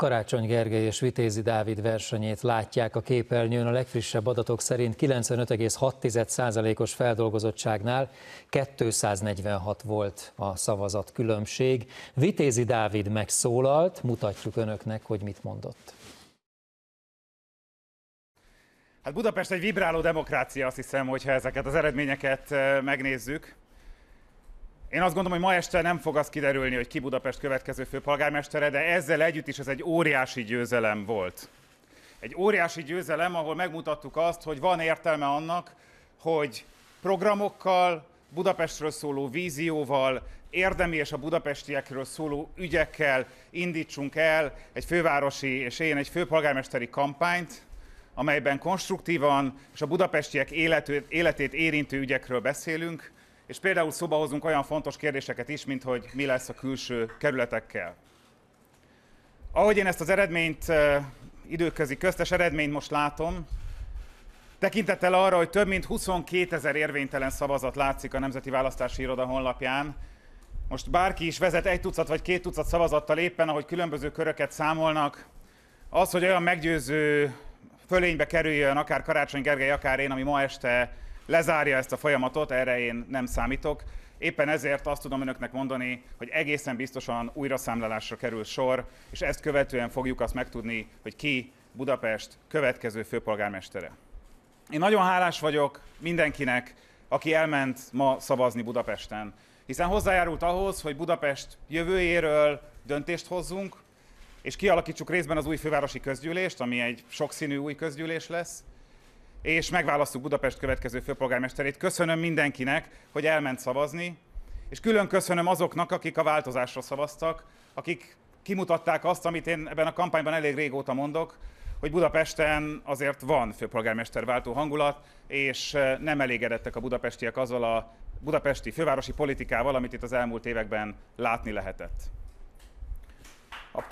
Karácsony Gergely és Vitézi Dávid versenyét látják a képernyőn. A legfrissebb adatok szerint 95,6%-os feldolgozottságnál 246 volt a szavazat különbség. Vitézi Dávid megszólalt, mutatjuk önöknek, hogy mit mondott. Hát Budapest egy vibráló demokrácia, azt hiszem, hogyha ezeket az eredményeket eh, megnézzük. Én azt gondolom, hogy ma este nem fog az kiderülni, hogy ki Budapest következő főpolgármestere, de ezzel együtt is ez egy óriási győzelem volt. Egy óriási győzelem, ahol megmutattuk azt, hogy van értelme annak, hogy programokkal, Budapestről szóló vízióval, érdemi és a budapestiekről szóló ügyekkel indítsunk el egy fővárosi és én egy főpolgármesteri kampányt, amelyben konstruktívan és a budapestiek életét, életét érintő ügyekről beszélünk, és például szóba hozunk olyan fontos kérdéseket is, mint hogy mi lesz a külső kerületekkel. Ahogy én ezt az eredményt, időközi köztes eredményt most látom, tekintettel arra, hogy több mint 22 ezer érvénytelen szavazat látszik a Nemzeti Választási Iroda honlapján, most bárki is vezet egy tucat vagy két tucat szavazattal éppen, ahogy különböző köröket számolnak, az, hogy olyan meggyőző fölénybe kerüljön akár Karácsony Gergely, akár én, ami ma este lezárja ezt a folyamatot, erre én nem számítok. Éppen ezért azt tudom önöknek mondani, hogy egészen biztosan újra számlálásra kerül sor, és ezt követően fogjuk azt megtudni, hogy ki Budapest következő főpolgármestere. Én nagyon hálás vagyok mindenkinek, aki elment ma szavazni Budapesten, hiszen hozzájárult ahhoz, hogy Budapest jövőjéről döntést hozzunk, és kialakítsuk részben az új fővárosi közgyűlést, ami egy sokszínű új közgyűlés lesz, és megválasztjuk Budapest következő főpolgármesterét. Köszönöm mindenkinek, hogy elment szavazni, és külön köszönöm azoknak, akik a változásra szavaztak, akik kimutatták azt, amit én ebben a kampányban elég régóta mondok, hogy Budapesten azért van főpolgármester váltó hangulat, és eh, nem elégedettek a budapestiek azzal a budapesti fővárosi politikával, amit itt az elmúlt években látni lehetett. A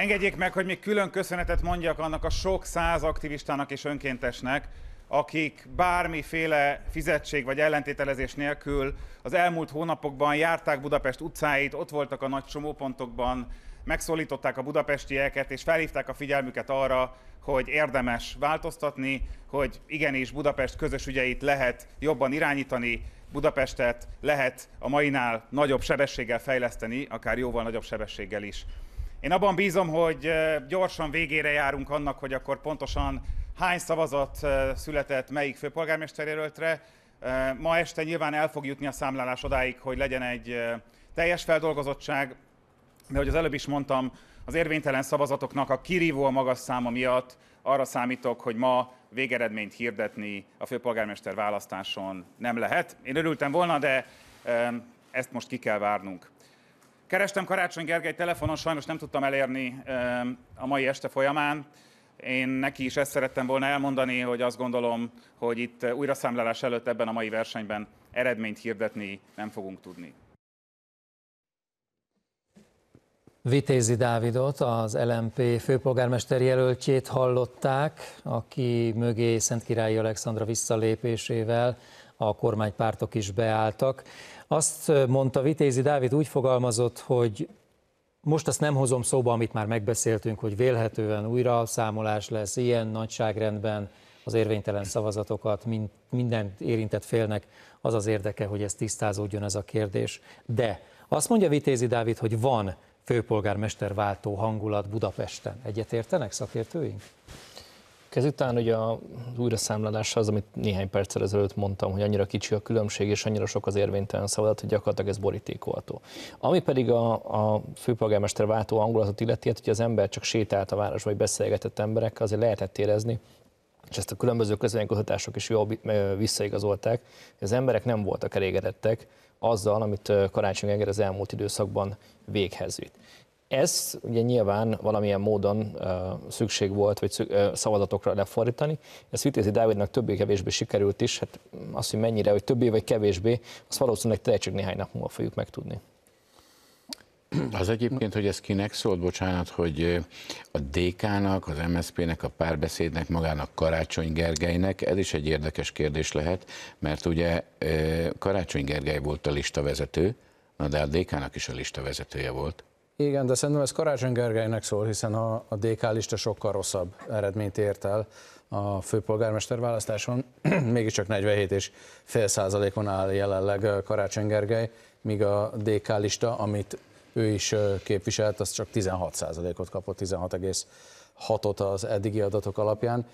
Engedjék meg, hogy még külön köszönetet mondjak annak a sok száz aktivistának és önkéntesnek, akik bármiféle fizetség vagy ellentételezés nélkül az elmúlt hónapokban járták Budapest utcáit, ott voltak a nagy csomópontokban, megszólították a budapestieket, és felhívták a figyelmüket arra, hogy érdemes változtatni, hogy igenis Budapest közös ügyeit lehet jobban irányítani, Budapestet lehet a mainál nagyobb sebességgel fejleszteni, akár jóval nagyobb sebességgel is. Én abban bízom, hogy gyorsan végére járunk annak, hogy akkor pontosan hány szavazat született melyik jelöltre. Ma este nyilván el fog jutni a számlálás odáig, hogy legyen egy teljes feldolgozottság, de ahogy az előbb is mondtam, az érvénytelen szavazatoknak a kirívó a magas száma miatt arra számítok, hogy ma végeredményt hirdetni a főpolgármester választáson nem lehet. Én örültem volna, de ezt most ki kell várnunk. Kerestem Karácsony Gergely telefonon, sajnos nem tudtam elérni a mai este folyamán. Én neki is ezt szerettem volna elmondani, hogy azt gondolom, hogy itt újraszámlálás előtt ebben a mai versenyben eredményt hirdetni nem fogunk tudni. Vitézi Dávidot, az LMP főpolgármester jelöltjét hallották, aki mögé Szentkirályi Alexandra visszalépésével a kormánypártok is beálltak. Azt mondta Vitézi Dávid, úgy fogalmazott, hogy most azt nem hozom szóba, amit már megbeszéltünk, hogy vélhetően újra számolás lesz ilyen nagyságrendben, az érvénytelen szavazatokat, mind, minden érintett félnek az az érdeke, hogy ez tisztázódjon ez a kérdés. De azt mondja Vitézi Dávid, hogy van főpolgármester váltó hangulat Budapesten. Egyetértenek szakértőink? Ezután ugye az újraszámlálás az, amit néhány perccel ezelőtt mondtam, hogy annyira kicsi a különbség és annyira sok az érvénytelen szavazat, hogy gyakorlatilag ez borítékolható. Ami pedig a, a főpolgármester váltó hangulatot illeti, hát, hogy az ember csak sétált a városba, vagy beszélgetett emberekkel, azért lehetett érezni, és ezt a különböző közvénykutatások is jól visszaigazolták, hogy az emberek nem voltak elégedettek azzal, amit Karácsony Enger az elmúlt időszakban véghez vitt. Ez ugye nyilván valamilyen módon uh, szükség volt, hogy szük, uh, szavazatokra lefordítani. Ez Vitézi Dávidnak többé-kevésbé sikerült is, hát azt, hogy mennyire, hogy többé vagy kevésbé, azt valószínűleg tényleg csak néhány nap múlva fogjuk megtudni. Az egyébként, hogy ez kinek szólt, bocsánat, hogy a DK-nak, az MSZP-nek, a párbeszédnek, magának Karácsony Gergelynek, ez is egy érdekes kérdés lehet, mert ugye Karácsony Gergely volt a listavezető, na de a DK-nak is a listavezetője volt. Igen, de szerintem ez Karácsony Gergelynek szól, hiszen a, a DK lista sokkal rosszabb eredményt ért el a főpolgármester választáson. Mégiscsak 47 és fél százalékon áll jelenleg Karácsony Gergely, míg a DK lista, amit ő is képviselt, az csak 16%-ot kapott, 16,6-ot az eddigi adatok alapján.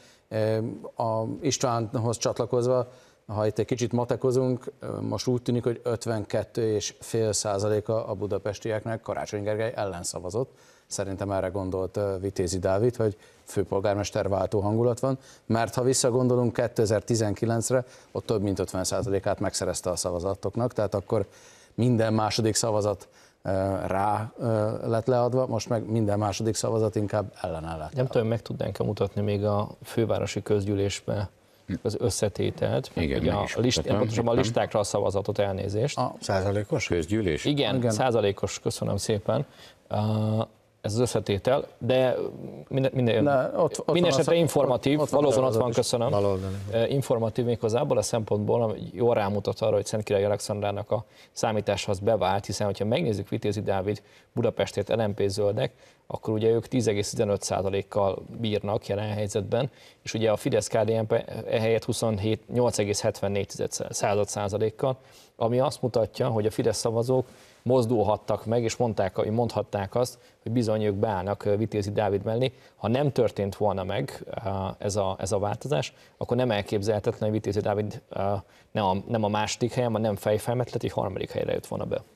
A Istvánhoz csatlakozva, ha itt egy kicsit matekozunk, most úgy tűnik, hogy 52,5 százaléka a budapestieknek Karácsony Gergely ellen szavazott. Szerintem erre gondolt Vitézi Dávid, hogy főpolgármester váltó hangulat van, mert ha visszagondolunk 2019-re, ott több mint 50 át megszerezte a szavazatoknak, tehát akkor minden második szavazat rá lett leadva, most meg minden második szavazat inkább ellene lett. Nem tudom, meg tudnánk-e mutatni még a fővárosi közgyűlésbe hm. az összetételt, igen, ugye a, list, pontosan a hm. listákra a szavazatot elnézést. A százalékos közgyűlés? Igen, igen, százalékos, köszönöm szépen ez az összetétel, de minden, minden, ne, ott, ott minden esetre az, informatív, ott, ott valóban ott van, köszönöm. Valóban. Informatív méghozzá abból a szempontból, ami jól rámutat arra, hogy Szentkirály Alexandrának a számításhoz bevált, hiszen hogyha megnézzük Vitézi Dávid Budapestét LNP zöldnek, akkor ugye ők 10,15%-kal bírnak jelen helyzetben, és ugye a fidesz KDNP ehelyett 27, 8,74 százalékkal, ami azt mutatja, hogy a Fidesz szavazók mozdulhattak meg, és mondták, mondhatták azt, hogy bizony ők beállnak Vitézi Dávid mellé. Ha nem történt volna meg ez a, ez a változás, akkor nem elképzelhetetlen, hogy Vitézi Dávid nem a, nem a második helyen, hanem fejfelmet lett, egy harmadik helyre jött volna be.